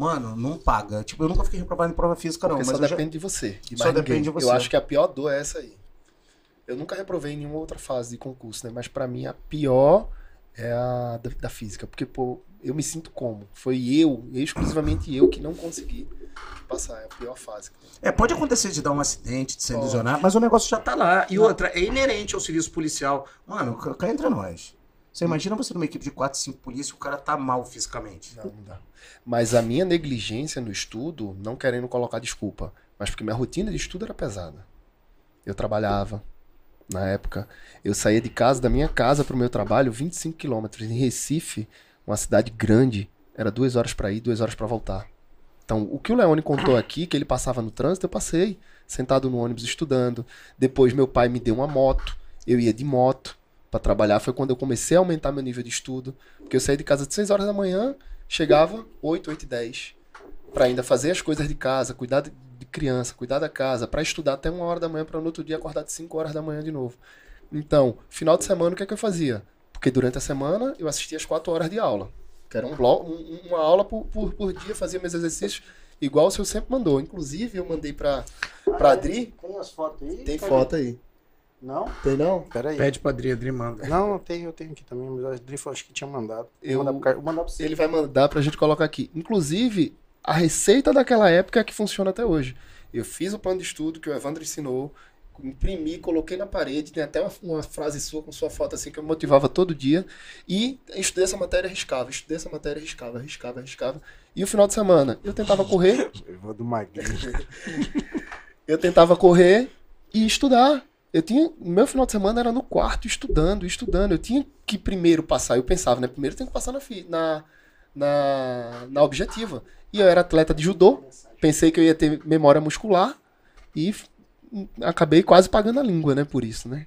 Mano, não paga. Tipo, eu nunca fiquei reprovado em prova física, não. Porque mas só depende já... de você. De só ninguém. depende de você. Eu acho que a pior dor é essa aí. Eu nunca reprovei em nenhuma outra fase de concurso, né? Mas para mim a pior é a da, da, física. Porque, pô, eu me sinto como? Foi eu, exclusivamente eu, que não consegui passar. É a pior fase. É, pode acontecer de dar um acidente, de se lesionar, mas o negócio já tá lá. E não. outra, é inerente ao serviço policial. Mano, cá entre nós. Você imagina você numa equipe de 4, 5 polícias, o cara tá mal fisicamente. Não, não dá. Mas a minha negligência no estudo, não querendo colocar desculpa, mas porque minha rotina de estudo era pesada. Eu trabalhava na época, eu saía de casa, da minha casa para o meu trabalho, 25 quilômetros. Em Recife, uma cidade grande, era duas horas para ir, duas horas para voltar. Então, o que o Leone contou aqui, que ele passava no trânsito, eu passei, sentado no ônibus estudando. Depois, meu pai me deu uma moto, eu ia de moto para trabalhar. Foi quando eu comecei a aumentar meu nível de estudo, porque eu saí de casa de 6 horas da manhã, chegava 8, 8 e 10, para ainda fazer as coisas de casa, cuidar de, criança, cuidar da casa, para estudar até uma hora da manhã, para no outro dia acordar de 5 horas da manhã de novo. Então, final de semana, o que é que eu fazia? Porque durante a semana eu assistia as 4 horas de aula, que era um bloco, um, uma aula por, por, por dia, fazia meus exercícios igual o senhor sempre mandou. Inclusive, eu mandei para pra Adri. Tem as fotos aí? Tem foto aí. Não? Tem não? Peraí. Pede pra Adri, Adri manda. Não, tem, eu tenho aqui também, mas a Adri acho que tinha mandado. Eu, vou mandar, pro... mandar você. Ele vai mandar pra gente colocar aqui. Inclusive, a receita daquela época é que funciona até hoje. Eu fiz o plano de estudo que o Evandro ensinou, imprimi, coloquei na parede, tem até uma, uma, frase sua com sua foto assim que eu motivava todo dia. E estudei essa matéria, riscava, estudei essa matéria, riscava, riscava, riscava. E o final de semana, eu tentava correr. eu vou do magrinho. eu tentava correr e estudar. Eu tinha. Meu final de semana era no quarto, estudando, estudando. Eu tinha que primeiro passar. Eu pensava, né? Primeiro eu tenho que passar na, na, na, na objetiva. E eu era atleta de judô. Pensei que eu ia ter memória muscular. E acabei quase pagando a língua, né? Por isso, né?